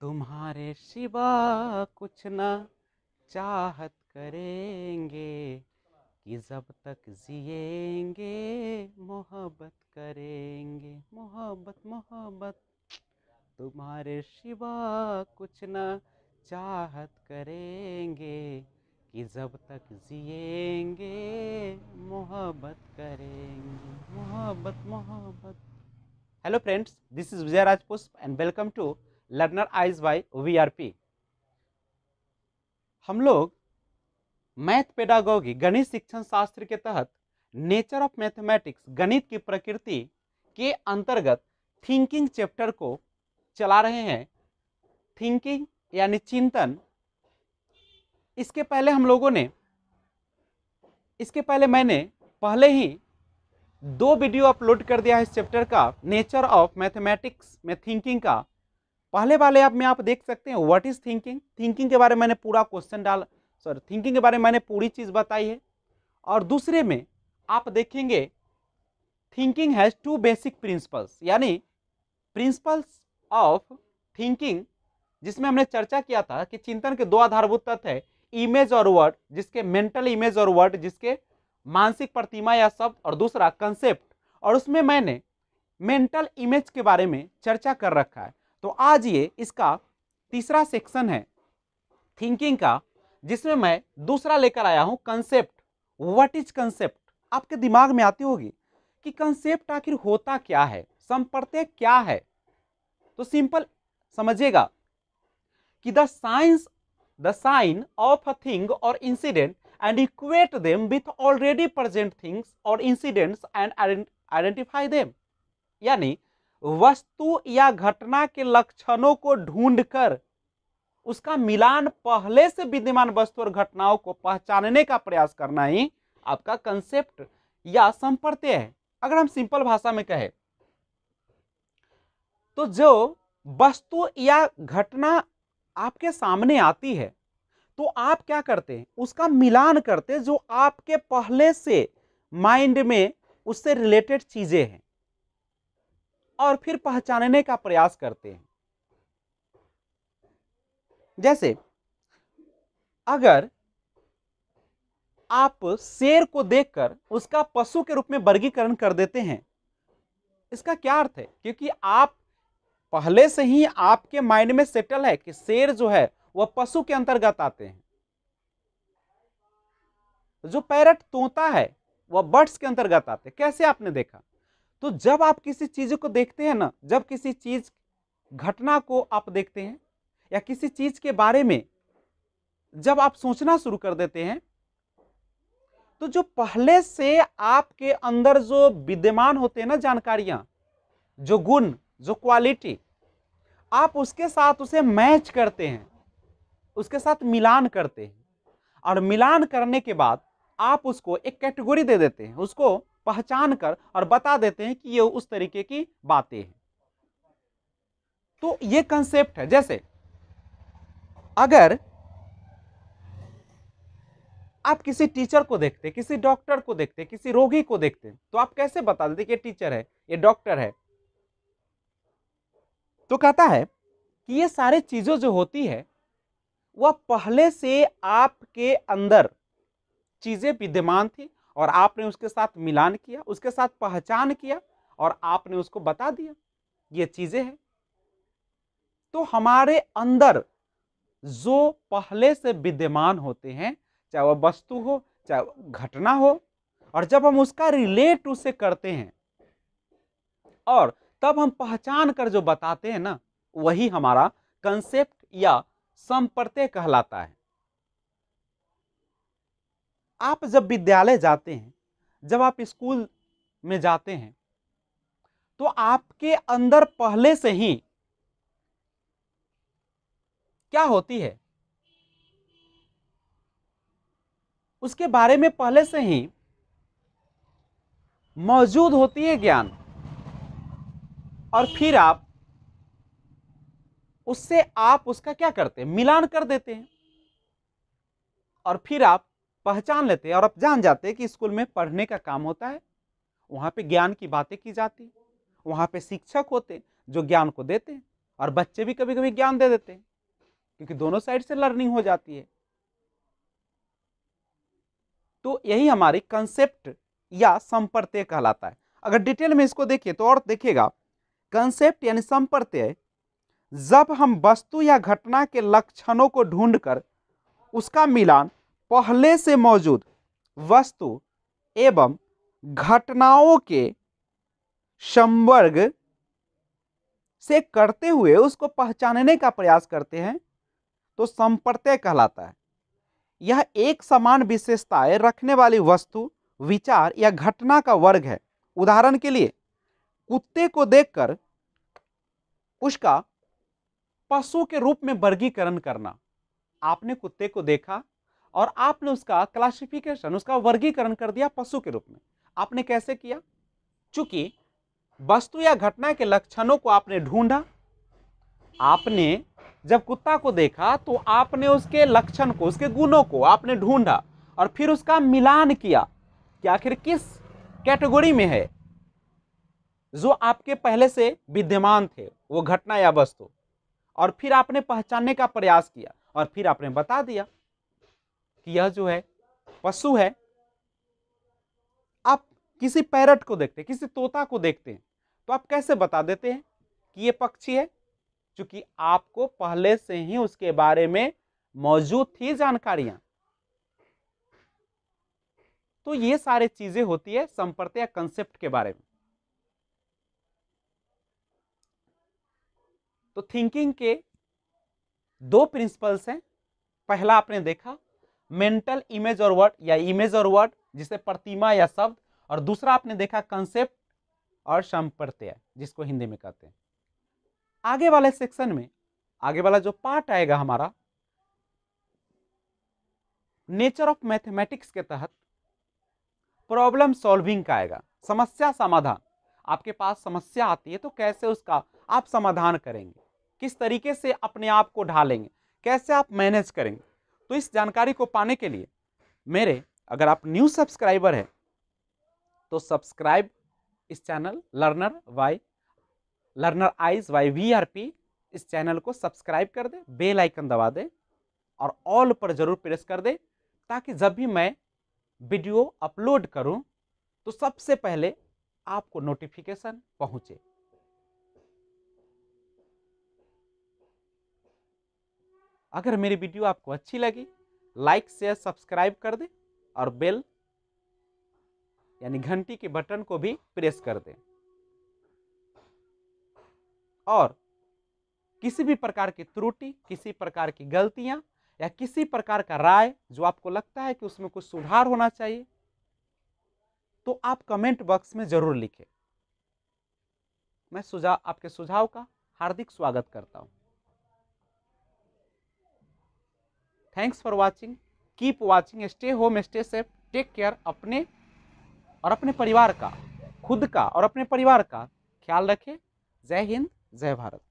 तुम्हारे सिवा कुछ ना चाहत करेंगे कि जब तक जिएंगे मोहब्बत करेंगे मोहब्बत मोहब्बत तुम्हारे सिवा कुछ ना चाहत करेंगे कि जब तक जिएंगे मोहब्बत करेंगे मोहब्बत मोहब्बत hello friends this is Vijay Rajpushp and welcome to learner eyes R P हम लोग मैथ पेडागोगी गणित शिक्षण शास्त्र के तहत नेचर ऑफ मैथमेटिक्स गणित की प्रकृति के अंतर्गत थिंकिंग चैप्टर को चला रहे हैं थिंकिंग यानी चिंतन इसके पहले हम लोगों ने इसके पहले मैंने पहले ही दो वीडियो अपलोड कर दिया है इस चैप्टर का नेचर ऑफ मैथमेटिक्स में थिंकिंग का पहले वाले आप में आप देख सकते हैं व्हाट इज़ थिंकिंग थिंकिंग के बारे में मैंने पूरा क्वेश्चन डाला सॉरी थिंकिंग के बारे में मैंने पूरी चीज़ बताई है और दूसरे में आप देखेंगे thinking has two basic principles यानी प्रिंसिपल्स ऑफ थिंकिंग जिसमें हमने चर्चा किया था कि चिंतन के दो आधारभूत तत्व है इमेज और वर्ड जिसके मेंटल इमेज और वर्ड जिसके मानसिक प्रतिमा या शब्द और दूसरा कंसेप्ट और उसमें मैंने मेंटल इमेज के बारे में चर्चा कर रखा है तो आज ये इसका तीसरा सेक्शन है थिंकिंग का जिसमें मैं दूसरा लेकर आया हूँ कंसेप्ट व्हाट इज कंसेप्ट आपके दिमाग में आती होगी कि कंसेप्ट आखिर होता क्या है संप्रत्यय क्या है तो सिंपल समझिएगा कि the science the sign of a thing और incident and equate them with already present things और इंसिडेंट्स एंड आइडेंटिफाई देम यानी वस्तु या घटना के लक्षणों को ढूंढकर उसका मिलान पहले से विद्यमान वस्तु और घटनाओं को पहचानने का प्रयास करना ही आपका कंसेप्ट या संप्रत्य है अगर हम सिंपल भाषा में कहें तो जो वस्तु या घटना आपके सामने आती है तो आप क्या करते हैं उसका मिलान करते हैं जो आपके पहले से माइंड में उससे रिलेटेड चीज़ें हैं और फिर पहचानने का प्रयास करते हैं जैसे अगर आप शेर को देखकर उसका पशु के रूप में वर्गीकरण कर देते हैं इसका क्या अर्थ है क्योंकि आप पहले से ही आपके माइंड में सेटल है कि शेर जो है वह पशु के अंतर्गत आते हैं जो पैरट तोता है वह बर्ड्स के अंतर्गत आते हैं कैसे आपने देखा तो जब आप किसी चीज़ को देखते हैं ना जब किसी चीज़ घटना को आप देखते हैं या किसी चीज़ के बारे में जब आप सोचना शुरू कर देते हैं तो जो पहले से आपके अंदर जो विद्यमान होते हैं ना जानकारियां जो गुण जो क्वालिटी आप उसके साथ उसे मैच करते हैं उसके साथ मिलान करते हैं और मिलान करने के बाद आप उसको एक कैटेगरी दे देते हैं उसको पहचान कर और बता देते हैं कि ये उस तरीके की बातें हैं तो ये कंसेप्ट है जैसे अगर आप किसी टीचर को देखते किसी डॉक्टर को देखते किसी रोगी को देखते तो आप कैसे बता देते कि ये टीचर है ये डॉक्टर है तो कहता है कि ये सारी चीज़ें जो होती है वह पहले से आपके अंदर चीज़ें विद्यमान थी और आपने उसके साथ मिलान किया उसके साथ पहचान किया और आपने उसको बता दिया ये चीज़ें हैं तो हमारे अंदर जो पहले से विद्यमान होते हैं चाहे वह वस्तु हो चाहे घटना हो और जब हम उसका रिलेट उसे करते हैं और तब हम पहचान कर जो बताते हैं ना वही हमारा कंसेप्ट या संप्रत्य कहलाता है आप जब विद्यालय जाते हैं जब आप स्कूल में जाते हैं तो आपके अंदर पहले से ही क्या होती है उसके बारे में पहले से ही मौजूद होती है ज्ञान और फिर आप उससे आप उसका क्या करते हैं मिलान कर देते हैं और फिर आप पहचान लेते और आप जान जाते हैं कि स्कूल में पढ़ने का काम होता है वहाँ पे ज्ञान की बातें की जाती वहाँ पे शिक्षक होते जो ज्ञान को देते हैं और बच्चे भी कभी कभी ज्ञान दे देते हैं क्योंकि दोनों साइड से लर्निंग हो जाती है तो यही हमारी कंसेप्ट या संप्रत्यय कहलाता है अगर डिटेल में इसको देखिए तो और देखिएगा कंसेप्ट यानी संप्रत्यय जब हम वस्तु या घटना के लक्षणों को ढूंढकर उसका मिलान पहले से मौजूद वस्तु एवं घटनाओं के संवर्ग से करते हुए उसको पहचानने का प्रयास करते हैं तो संप्रत्यय कहलाता है यह एक समान विशेषताएं रखने वाली वस्तु विचार या घटना का वर्ग है उदाहरण के लिए कुत्ते को देखकर उसका पशु के रूप में वर्गीकरण करना आपने कुत्ते को देखा और आपने उसका क्लासिफिकेशन उसका वर्गीकरण कर दिया पशु के रूप में आपने कैसे किया चूंकि वस्तु या घटना के लक्षणों को आपने ढूंढा आपने जब कुत्ता को देखा तो आपने उसके लक्षण को उसके गुणों को आपने ढूंढा और फिर उसका मिलान किया कि आखिर किस कैटेगरी में है जो आपके पहले से विद्यमान थे वो घटना या वस्तु और फिर आपने पहचानने का प्रयास किया और फिर आपने बता दिया कि यह जो है पशु है आप किसी पैरट को देखते हैं किसी तोता को देखते हैं तो आप कैसे बता देते हैं कि ये पक्षी है क्योंकि आपको पहले से ही उसके बारे में मौजूद थी जानकारियां तो ये सारे चीजें होती है संपर्त या कंसेप्ट के बारे में तो थिंकिंग के दो प्रिंसिपल्स हैं पहला आपने देखा मेंटल इमेज और वर्ड या इमेज और वर्ड जिसे प्रतिमा या शब्द और दूसरा आपने देखा कंसेप्ट और संप्रत्यय जिसको हिंदी में कहते हैं आगे वाले सेक्शन में आगे वाला जो पार्ट आएगा हमारा नेचर ऑफ मैथमेटिक्स के तहत प्रॉब्लम सॉल्विंग का आएगा समस्या समाधान आपके पास समस्या आती है तो कैसे उसका आप समाधान करेंगे किस तरीके से अपने आप को ढालेंगे कैसे आप मैनेज करेंगे तो इस जानकारी को पाने के लिए मेरे अगर आप न्यू सब्सक्राइबर हैं तो सब्सक्राइब इस channel learner why learner eyes why V R P इस चैनल को सब्सक्राइब कर दे बेल आइकन दबा दे और ऑल पर ज़रूर प्रेस कर दे ताकि जब भी मैं वीडियो अपलोड करूं तो सबसे पहले आपको नोटिफिकेशन पहुंचे अगर मेरी वीडियो आपको अच्छी लगी लाइक शेयर सब्सक्राइब कर दें और बेल यानी घंटी के बटन को भी प्रेस कर दें और किसी भी प्रकार की त्रुटि किसी प्रकार की गलतियां या किसी प्रकार का राय जो आपको लगता है कि उसमें कुछ सुधार होना चाहिए तो आप कमेंट बॉक्स में ज़रूर लिखें मैं सुझाव आपके सुझाव का हार्दिक स्वागत करता हूँ thanks for watching keep watching stay home stay safe take care अपने और अपने परिवार का खुद का और अपने परिवार का ख्याल रखें जय हिंद जय भारत